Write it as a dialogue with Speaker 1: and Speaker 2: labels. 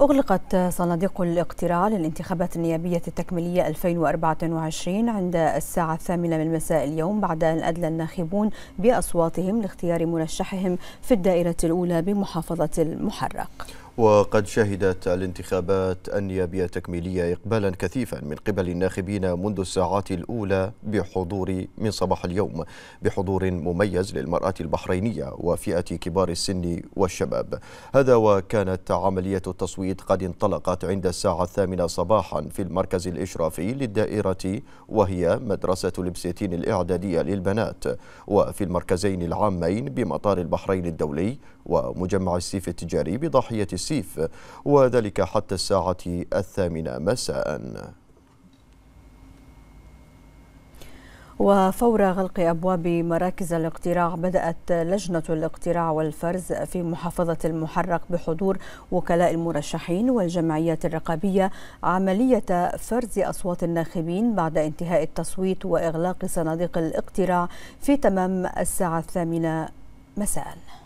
Speaker 1: أغلقت صناديق الاقتراع للانتخابات النيابية
Speaker 2: التكميلية 2024 عند الساعة الثامنة من مساء اليوم بعد أن أدلى الناخبون بأصواتهم لاختيار مرشحهم في الدائرة الأولى بمحافظة المحرق
Speaker 3: وقد شهدت الانتخابات النيابية التكميلية إقبالا كثيفا من قبل الناخبين منذ الساعات الأولى بحضور من صباح اليوم بحضور مميز للمرأة البحرينية وفئة كبار السن والشباب هذا وكانت عملية التصويت قد انطلقت عند الساعة الثامنة صباحا في المركز الإشرافي للدائرة وهي مدرسة لبسيتين الإعدادية للبنات وفي المركزين العامين بمطار البحرين الدولي ومجمع السيف التجاري بضاحية الريسيف وذلك حتى الساعة الثامنة مساءً
Speaker 2: وفور غلق أبواب مراكز الاقتراع بدأت لجنة الاقتراع والفرز في محافظة المحرق بحضور وكلاء المرشحين والجمعيات الرقابية عملية فرز أصوات الناخبين بعد انتهاء التصويت وإغلاق صناديق الاقتراع في تمام
Speaker 1: الساعة الثامنة مساءً